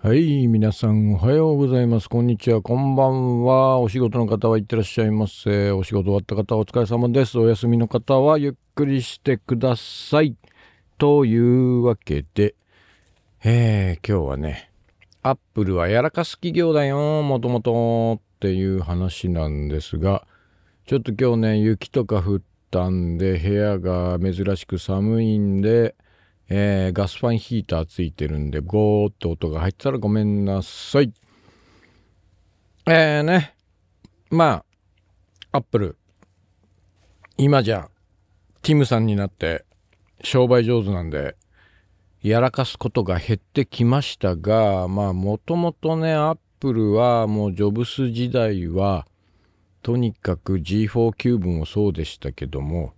はい、皆さんおはようございます。こんにちは、こんばんは。お仕事の方はいってらっしゃいませ。お仕事終わった方お疲れ様です。お休みの方はゆっくりしてください。というわけで、えー、今日はね、アップルはやらかす企業だよ、もともとっていう話なんですが、ちょっと今日ね、雪とか降ったんで、部屋が珍しく寒いんで、えー、ガスファンヒーターついてるんで、ゴーって音が入ったらごめんなさい。えーね、まあ、アップル、今じゃ、ティムさんになって、商売上手なんで、やらかすことが減ってきましたが、まあ、もともとね、アップルは、もうジョブス時代は、とにかく G4 キューブもそうでしたけども、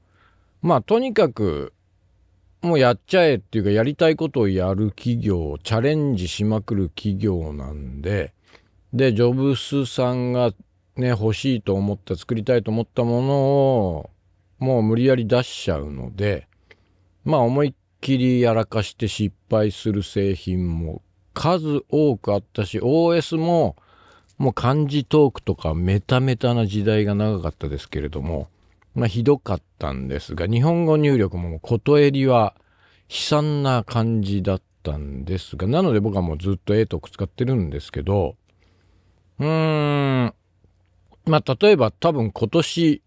まあ、とにかく、もうやっちゃえっていうか、やりたいことをやる企業、チャレンジしまくる企業なんで、で、ジョブスさんがね、欲しいと思った、作りたいと思ったものを、もう無理やり出しちゃうので、まあ思いっきりやらかして失敗する製品も数多くあったし、OS ももう漢字トークとかメタメタな時代が長かったですけれども、まあ、ひどかったんですが、日本語入力もことえりは悲惨な感じだったんですが、なので僕はもうずっとーク使ってるんですけど、うーん、まあ、例えば多分今年、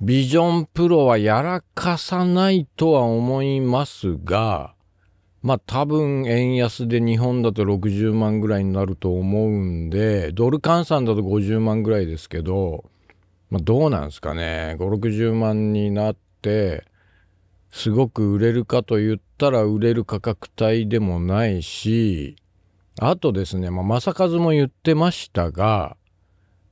ビジョンプロはやらかさないとは思いますが、まあ多分円安で日本だと60万ぐらいになると思うんで、ドル換算だと50万ぐらいですけど、まあ、どうなんですかね560万になってすごく売れるかと言ったら売れる価格帯でもないしあとですね、まあ、正和も言ってましたが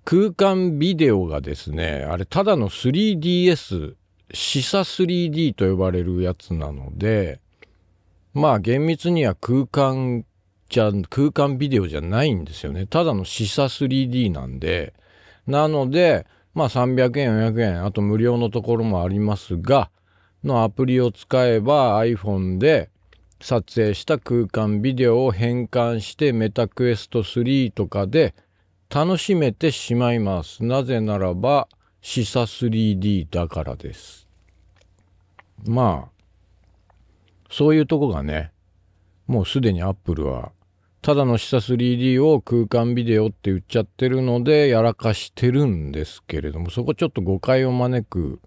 空間ビデオがですねあれただの 3DS 視サ 3D と呼ばれるやつなのでまあ厳密には空間じゃ空間ビデオじゃないんですよねただの視サ 3D なんでなのでまあ300円、400円、あと無料のところもありますが、のアプリを使えば iPhone で撮影した空間ビデオを変換してメタクエスト3とかで楽しめてしまいます。なぜならば、視サ 3D だからです。まあ、そういうとこがね、もうすでに Apple はただの示 3D を空間ビデオって言っちゃってるのでやらかしてるんですけれどもそこちょっと誤解を招く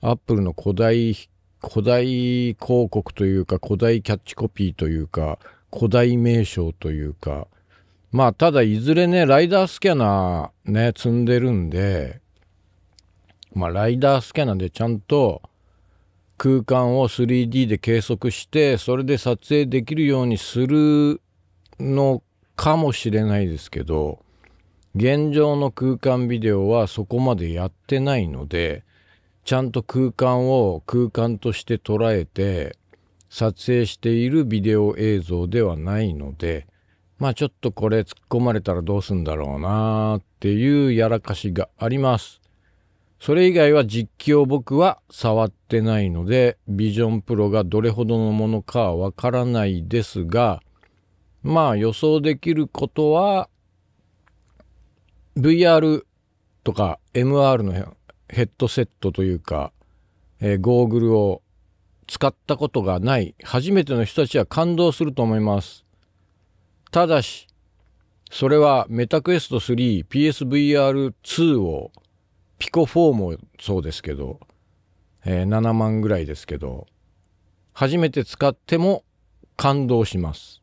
アップルの古代古代広告というか古代キャッチコピーというか古代名称というかまあただいずれねライダースキャナーね積んでるんでまあライダースキャナーでちゃんと空間を 3D で計測してそれで撮影できるようにするのかもしれないですけど現状の空間ビデオはそこまでやってないのでちゃんと空間を空間として捉えて撮影しているビデオ映像ではないのでまあちょっとこれ突っ込まれたらどうすんだろうなーっていうやらかしがあります。それ以外は実機を僕は触ってないのでビジョンプロがどれほどのものかわからないですがまあ予想できることは、VR とか MR のヘッドセットというか、えー、ゴーグルを使ったことがない初めての人たちは感動すると思います。ただし、それはメタクエスト 3PSVR2 をピコ4もそうですけど、えー、7万ぐらいですけど、初めて使っても感動します。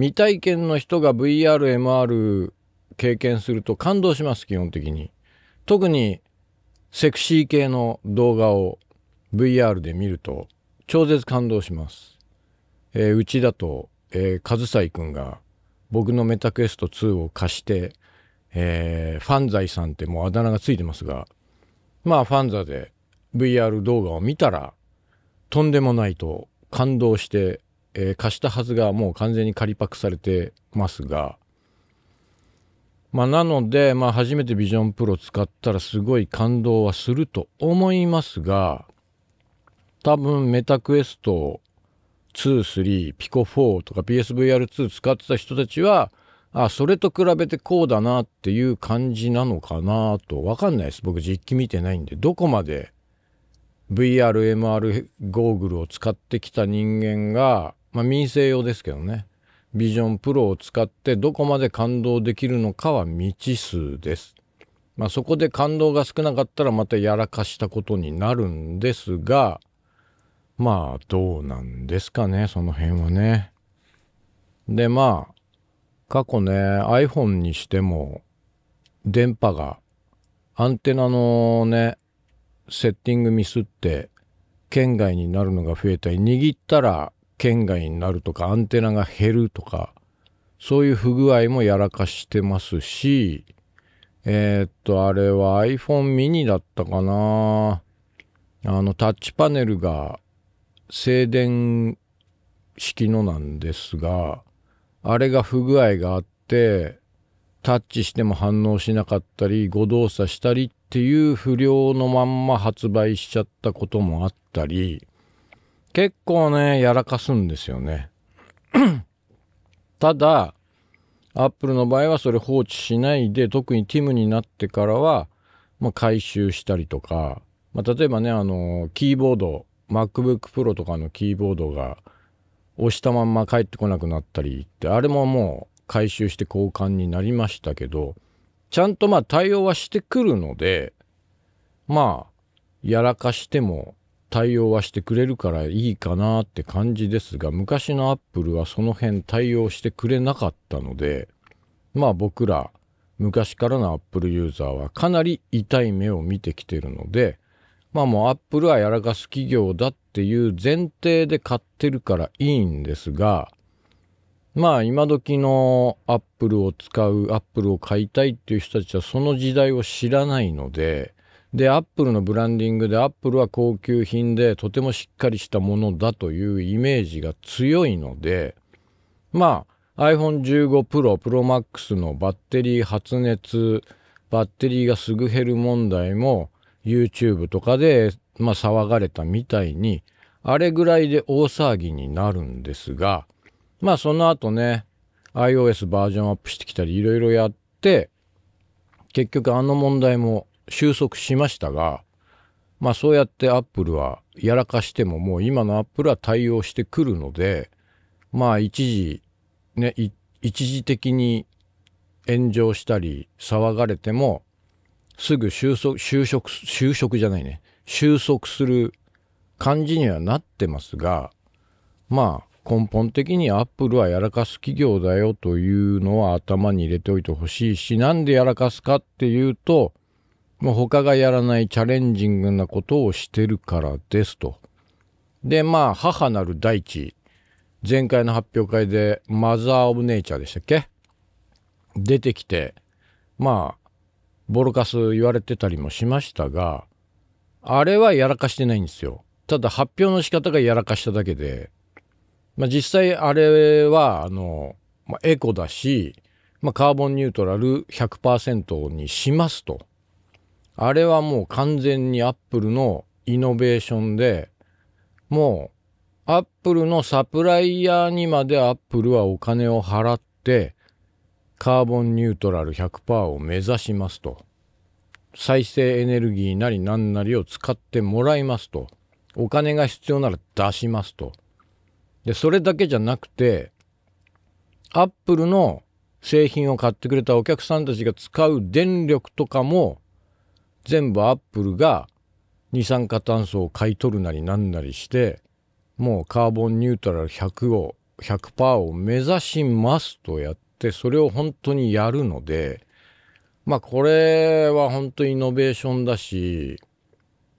未体験の人が VR、MR 経験すると感動します、基本的に。特にセクシー系の動画を VR で見ると超絶感動します。えー、うちだと、えー、かずさいくんが僕のメタクエスト2を貸して、えー、ファンザイさんってもうあだ名がついてますが、まあファンザで VR 動画を見たらとんでもないと感動してえー、貸したはずがもう完全に仮パクされてますが、まあ、なので、まあ、初めてビジョンプロ使ったらすごい感動はすると思いますが、多分メタクエスト2、3、ピコ4とか PSVR2 使ってた人たちは、あ、それと比べてこうだなっていう感じなのかなと、わかんないです。僕実機見てないんで、どこまで VR、MR ゴーグルを使ってきた人間が、まあ、民生用ですけどねビジョンプロを使ってどこまで感動できるのかは未知数です。まあ、そこで感動が少なかったらまたやらかしたことになるんですがまあどうなんですかねその辺はね。でまあ過去ね iPhone にしても電波がアンテナのねセッティングミスって圏外になるのが増えたり握ったら圏外になるとかアンテナが減るとかそういう不具合もやらかしてますしえー、っとあれは iPhone mini だったかなあのタッチパネルが静電式のなんですがあれが不具合があってタッチしても反応しなかったり誤動作したりっていう不良のまんま発売しちゃったこともあったり結構ね、やらかすんですよね。ただ、アップルの場合はそれ放置しないで、特にティムになってからは、まあ、回収したりとか、まあ、例えばね、あの、キーボード、MacBook Pro とかのキーボードが押したまんま帰ってこなくなったりって、あれももう回収して交換になりましたけど、ちゃんとまあ対応はしてくるので、まあ、やらかしても対応はしてくれるからいいかなって感じですが、昔のアップルはその辺対応してくれなかったので、まあ僕ら昔からのアップルユーザーはかなり痛い目を見てきてるので、まあもうアップルはやらかす企業だっていう前提で買ってるからいいんですが、まあ今時のアップルを使う、アップルを買いたいっていう人たちはその時代を知らないので、でアップルのブランディングでアップルは高級品でとてもしっかりしたものだというイメージが強いのでまあ iPhone15 Pro Pro Max のバッテリー発熱バッテリーがすぐ減る問題も YouTube とかで、まあ、騒がれたみたいにあれぐらいで大騒ぎになるんですがまあその後ね iOS バージョンアップしてきたりいろいろやって結局あの問題も収束しましたが、まあそうやってアップルはやらかしてももう今のアップルは対応してくるので、まあ一時、ね、一時的に炎上したり騒がれてもすぐ収束、収束、収束じゃないね。収束する感じにはなってますが、まあ根本的にアップルはやらかす企業だよというのは頭に入れておいてほしいし、なんでやらかすかっていうと、もう他がやらないチャレンジングなことをしてるからですと。で、まあ、母なる大地。前回の発表会で、マザー・オブ・ネイチャーでしたっけ出てきて、まあ、ボロカス言われてたりもしましたが、あれはやらかしてないんですよ。ただ発表の仕方がやらかしただけで、まあ実際あれは、あの、まあ、エコだし、まあカーボンニュートラル100%にしますと。あれはもう完全にアップルのイノベーションで、もう、アップルのサプライヤーにまでアップルはお金を払って、カーボンニュートラル100%を目指しますと。再生エネルギーなり何なりを使ってもらいますと。お金が必要なら出しますと。で、それだけじゃなくて、アップルの製品を買ってくれたお客さんたちが使う電力とかも全部アップルが二酸化炭素を買い取るなりなんなりしてもうカーボンニュートラル100を100%を目指しますとやってそれを本当にやるのでまあこれは本当イノベーションだし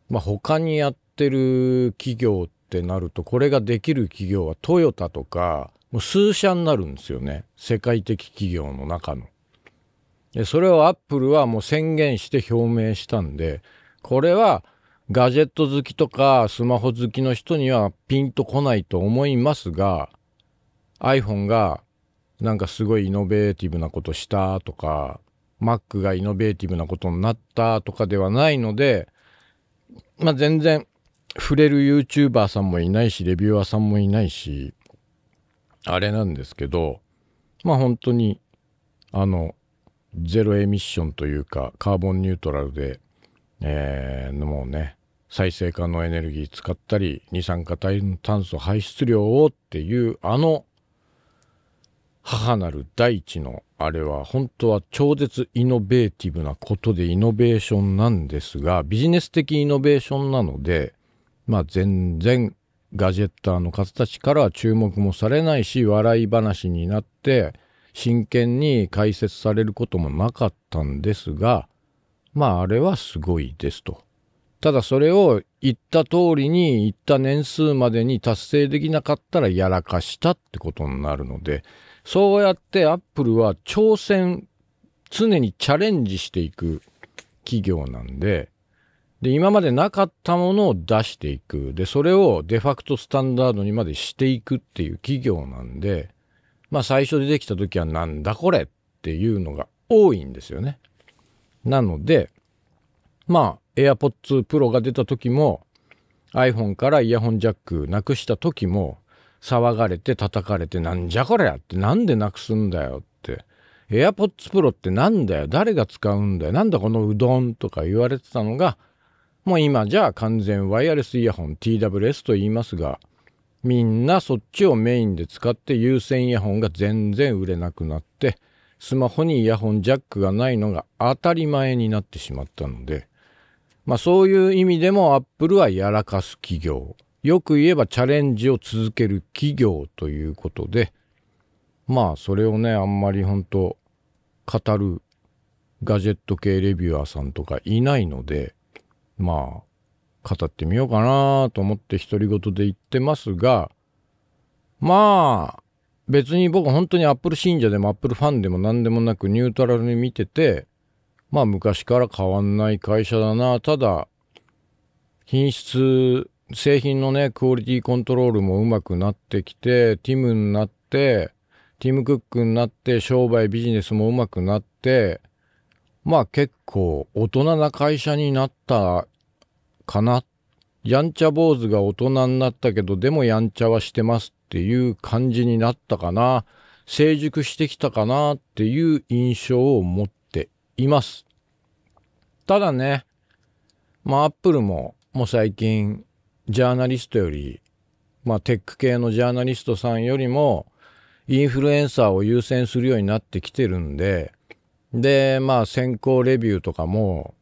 まあ他にやってる企業ってなるとこれができる企業はトヨタとかもう数社になるんですよね世界的企業の中の。でそれをアップルはもう宣言して表明したんでこれはガジェット好きとかスマホ好きの人にはピンとこないと思いますが iPhone がなんかすごいイノベーティブなことしたとか Mac がイノベーティブなことになったとかではないのでまあ全然触れる YouTuber さんもいないしレビューアーさんもいないしあれなんですけどまあ本当にあのゼロエミッションというかカーボンニュートラルで、えー、もうね再生可能エネルギー使ったり二酸化炭素排出量をっていうあの母なる大地のあれは本当は超絶イノベーティブなことでイノベーションなんですがビジネス的イノベーションなのでまあ全然ガジェッターの方たちから注目もされないし笑い話になって真剣に解説されることもなかったんですがまああれはすごいですと。ただそれを言った通りに言った年数までに達成できなかったらやらかしたってことになるのでそうやってアップルは挑戦常にチャレンジしていく企業なんでで今までなかったものを出していくでそれをデファクトスタンダードにまでしていくっていう企業なんでまあ最初出てきた時はなんだこれっていうのが多いんですよね。なので、まあ AirPods Pro が出た時も iPhone からイヤホンジャックなくした時も騒がれて叩かれてなんじゃこりゃってなんでなくすんだよって AirPods Pro ってなんだよ誰が使うんだよなんだこのうどんとか言われてたのがもう今じゃあ完全ワイヤレスイヤホン TWS と言いますがみんなそっちをメインで使って有線イヤホンが全然売れなくなってスマホにイヤホンジャックがないのが当たり前になってしまったのでまあそういう意味でもアップルはやらかす企業よく言えばチャレンジを続ける企業ということでまあそれをねあんまり本当語るガジェット系レビュアーさんとかいないのでまあ語ってみようかなと思って独り言で言ってますが、まあ、別に僕本当にアップル信者でもアップルファンでも何でもなくニュートラルに見てて、まあ昔から変わんない会社だな。ただ、品質、製品のね、クオリティコントロールもうまくなってきて、ティムになって、ティム・クックになって、商売ビジネスもうまくなって、まあ結構大人な会社になったかな。やんちゃ坊主が大人になったけど、でもやんちゃはしてますっていう感じになったかな。成熟してきたかなっていう印象を持っています。ただね、まあ、アップルも、もう最近、ジャーナリストより、まあ、テック系のジャーナリストさんよりも、インフルエンサーを優先するようになってきてるんで、で、まあ、先行レビューとかも、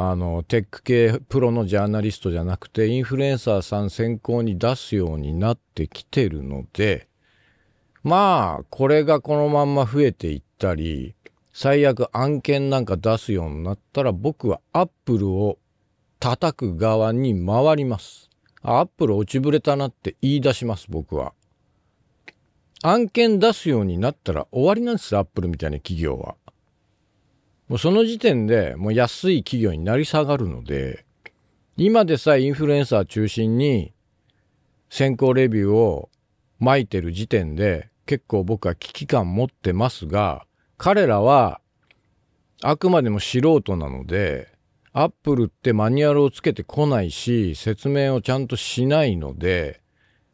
あのテック系プロのジャーナリストじゃなくてインフルエンサーさん先行に出すようになってきてるのでまあこれがこのまんま増えていったり最悪案件なんか出すようになったら僕はアップルを叩く側に回ります。アップル落ちぶれたなって言い出します僕は。案件出すようになったら終わりなんですアップルみたいな企業は。もうその時点でもう安い企業になり下がるので、今でさえインフルエンサー中心に先行レビューを巻いてる時点で結構僕は危機感持ってますが、彼らはあくまでも素人なので、アップルってマニュアルをつけてこないし、説明をちゃんとしないので、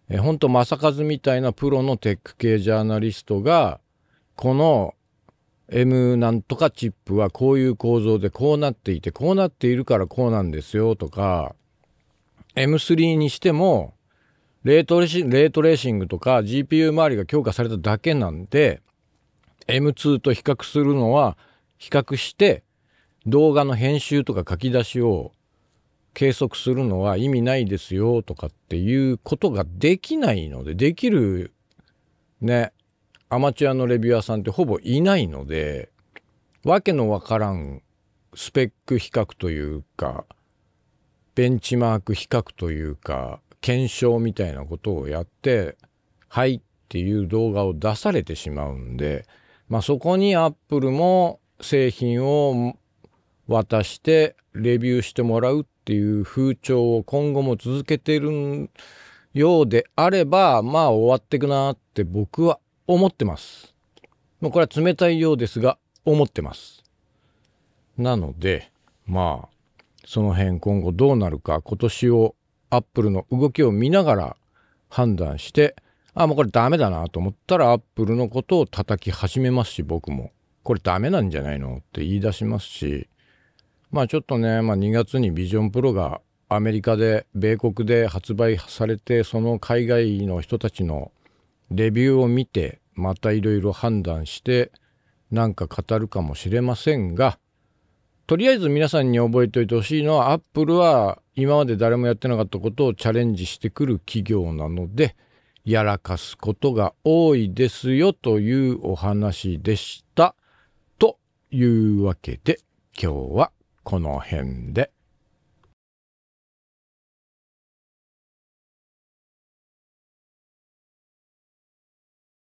え本当、正和みたいなプロのテック系ジャーナリストが、この M なんとかチップはこういう構造でこうなっていてこうなっているからこうなんですよとか M3 にしてもレートレレートレーシングとか GPU 周りが強化されただけなんで M2 と比較するのは比較して動画の編集とか書き出しを計測するのは意味ないですよとかっていうことができないのでできるねアマチュアのレビュアーさんってほぼいないので、わけのわからんスペック比較というか、ベンチマーク比較というか、検証みたいなことをやって、はいっていう動画を出されてしまうんで、まあ、そこにアップルも製品を渡してレビューしてもらうっていう風潮を今後も続けてるようであれば、まあ終わってくなって僕は思ってます。もうこれは冷たいようですが、思ってます。なので、まあ、その辺今後どうなるか、今年をアップルの動きを見ながら判断して、あ、もうこれダメだなと思ったらアップルのことを叩き始めますし、僕も。これダメなんじゃないのって言い出しますし、まあちょっとね、まあ2月にビジョンプロがアメリカで、米国で発売されて、その海外の人たちのレビューを見てまたいろいろ判断して何か語るかもしれませんがとりあえず皆さんに覚えておいてほしいのはアップルは今まで誰もやってなかったことをチャレンジしてくる企業なのでやらかすことが多いですよというお話でした。というわけで今日はこの辺で。